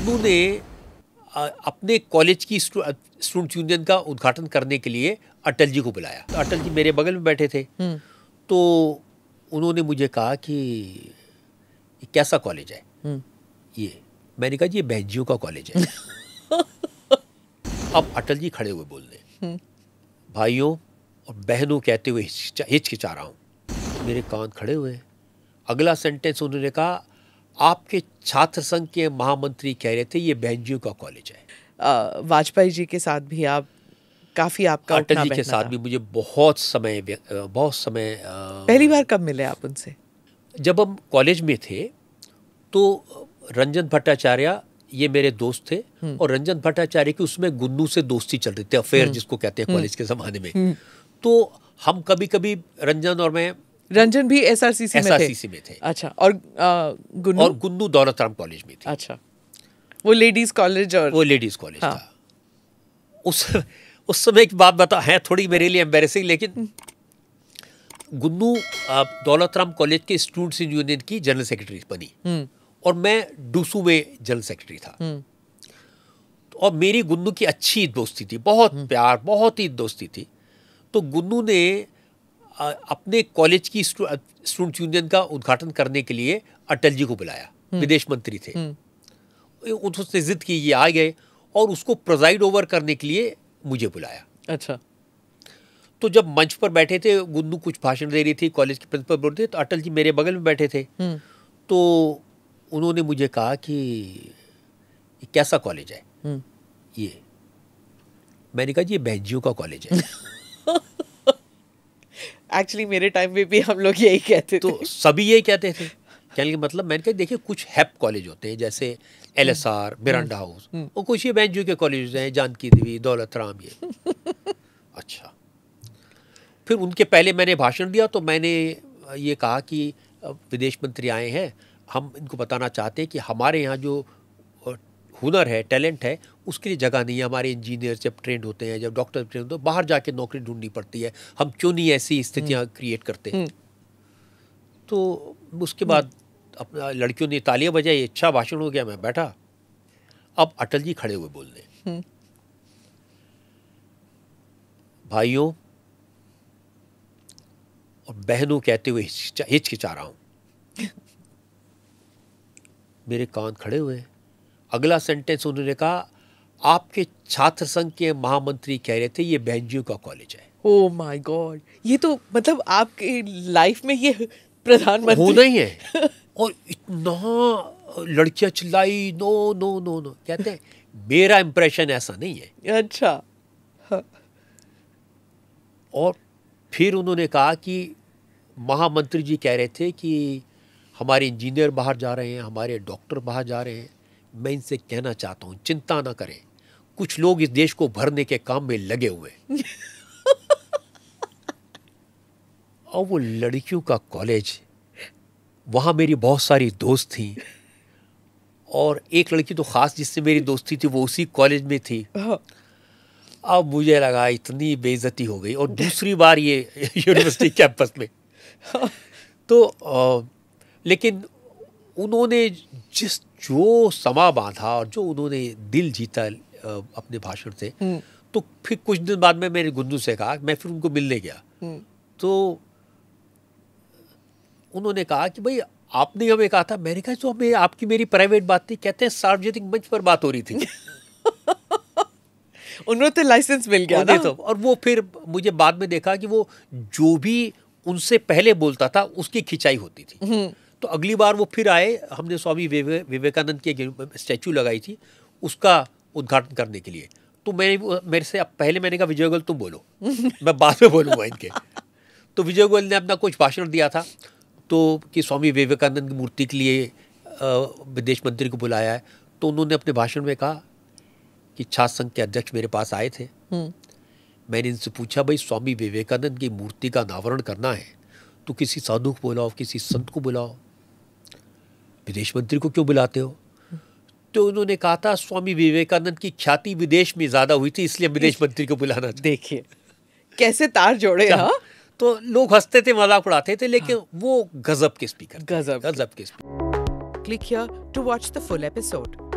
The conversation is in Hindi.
खुदनू ने अपने कॉलेज की स्टूडेंट यूनियन का उद्घाटन करने के लिए अटल जी को बुलाया अटल जी मेरे बगल में बैठे थे हम्म। तो उन्होंने मुझे कहा कि कैसा कॉलेज है हम्म। ये मैंने कहा ये बहन का कॉलेज है अब अटल जी खड़े हुए बोल रहे हम्म। भाइयों और बहनों कहते हुए हिचकिचा रहा हूँ मेरे कान खड़े हुए अगला सेंटेंस उन्होंने कहा आपके छात्र संघ के महामंत्री कह रहे थे ये बहनजियों का कॉलेज है वाजपेयी जी के साथ भी आप काफी आपका अटल जी के साथ भी मुझे बहुत समय बहुत समय पहली बार कब मिले आप उनसे जब हम कॉलेज में थे तो रंजन भट्टाचार्य ये मेरे दोस्त थे हम्म। और रंजन भट्टाचार्य की उसमें गुन्नू से दोस्ती चल रही थी अफेयर हम्म। जिसको कहते हैं कॉलेज हम्म। के ज़माने में तो हम कभी कभी रंजन और मैं रंजन भी एस आर सी सी में थे में थे अच्छा और गुन्नू और गुन्नू दौलत राम कॉलेज में थे अच्छा वो लेडीज कॉलेज और वो लेडीज कॉलेज हाँ। था उस उस समय एक बात बता है थोड़ी मेरे लिए एम्बेसिंग लेकिन गुन्नू दौलत राम कॉलेज के स्टूडेंट्स यूनियन की जनरल सेक्रेटरी बनी हम्म। और मैं डूसू में जनरल सेक्रेटरी था और हम्म। तो मेरी गुन्नू की अच्छी दोस्ती थी बहुत हम्म। प्यार बहुत ही दोस्ती थी तो गुन्नू ने अपने कॉलेज की स्टूडेंट यूनियन का उद्घाटन करने के लिए अटल जी को बुलाया हम्म। विदेश मंत्री थे हम्म। उसने जिद की ये आ गए और उसको प्रोजाइड ओवर करने के लिए मुझे बुलाया अच्छा तो जब मंच पर बैठे थे गुन्नू कुछ भाषण दे रही थी कॉलेज के प्रिंसिपल बोल रहे थे तो अटल जी मेरे बगल में बैठे थे हम्म। तो उन्होंने मुझे कहा कि कैसा कॉलेज है ये मैंने कहा जी ये बहन का कॉलेज है एक्चुअली मेरे टाइम में भी हम लोग यही कहते तो सभी यही कहते थे कहने के मतलब मैंने कहा देखिए कुछ हैप कॉलेज होते हैं जैसे एल एस आर बिरंडा हाउस और कुछ ये बैंक के कॉलेज हैं जानकी देवी दौलत राम ये अच्छा फिर उनके पहले मैंने भाषण दिया तो मैंने ये कहा कि विदेश मंत्री आए हैं हम इनको बताना चाहते हैं कि हमारे यहाँ जो हुनर है टैलेंट है उसके लिए जगह नहीं है हमारे इंजीनियर जब ट्रेंड होते हैं जब डॉक्टर ट्रेंड होते हैं बाहर जाके नौकरी ढूंढनी पड़ती है हम क्यों नहीं ऐसी स्थितियाँ क्रिएट हम्म। करते हैं हम्म। तो उसके बाद अपना लड़कियों ने तालियां बजाई अच्छा भाषण हो गया मैं बैठा अब अटल जी खड़े हुए बोलने हम्म। भाइयों और बहनों कहते हुए हिचकिचा रहा हूँ मेरे कान खड़े हुए हैं अगला सेंटेंस उन्होंने कहा आपके छात्र संघ के महामंत्री कह रहे थे ये बहनजियो का कॉलेज है ओ माय गॉड ये तो मतलब आपके लाइफ में ये प्रधानमंत्री होना ही है और इतना लड़कियां चिल्लाई नो नो नो नो कहते हैं मेरा इंप्रेशन ऐसा नहीं है अच्छा हाँ। और फिर उन्होंने कहा कि महामंत्री जी कह रहे थे कि हमारे इंजीनियर बाहर जा रहे हैं हमारे डॉक्टर बाहर जा रहे हैं मैं इनसे कहना चाहता हूँ चिंता ना करें कुछ लोग इस देश को भरने के काम में लगे हुए और वो लड़कियों का कॉलेज वहाँ मेरी बहुत सारी दोस्त थी और एक लड़की तो ख़ास जिससे मेरी दोस्ती थी वो उसी कॉलेज में थी हाँ। अब मुझे लगा इतनी बेइज्जती हो गई और दूसरी बार ये यूनिवर्सिटी कैंपस में हाँ। तो आ, लेकिन उन्होंने जिस जो समा बांधा और जो उन्होंने दिल जीता अपने भाषण से हम्म। तो फिर कुछ दिन बाद में मेरे गुंदू से कहा मैं फिर उनको मिलने गया हम्म। तो उन्होंने कहा कि भाई आपने हमें कहा था मैंने कहा जो तो हमें आपकी मेरी प्राइवेट बात थी कहते हैं सार्वजनिक मंच पर बात हो रही थी उन्होंने तो लाइसेंस मिल गया ना तो और वो फिर मुझे बाद में देखा कि वो जो भी उनसे पहले बोलता था उसकी खिंचाई होती थी हम्म। तो अगली बार वो फिर आए हमने स्वामी विवे, विवेकानंद की स्टैचू लगाई थी उसका उद्घाटन करने के लिए तो मैंने मेरे से अब पहले मैंने कहा विजय गोयल तुम बोलो मैं बाद में बोलूँगा इनके तो विजय गोयल ने अपना कुछ भाषण दिया था तो कि स्वामी विवेकानंद की मूर्ति के लिए विदेश मंत्री को बुलाया है तो उन्होंने अपने भाषण में कहा कि छात्र संघ के अध्यक्ष मेरे पास आए थे हम्म। मैंने इनसे पूछा भाई स्वामी विवेकानंद की मूर्ति का अनावरण करना है तो किसी साधु को बुलाओ किसी संत को बुलाओ विदेश मंत्री को क्यों बुलाते हो तो उन्होंने कहा था स्वामी विवेकानंद की ख्याति विदेश में ज़्यादा हुई थी इसलिए विदेश मंत्री को बुलाना देखिए कैसे तार जोड़े हाँ तो लोग हंसते थे मजाक उड़ाते थे लेकिन हाँ। वो गजब के स्पीकर गजब गजब के speaker click to watch the full episode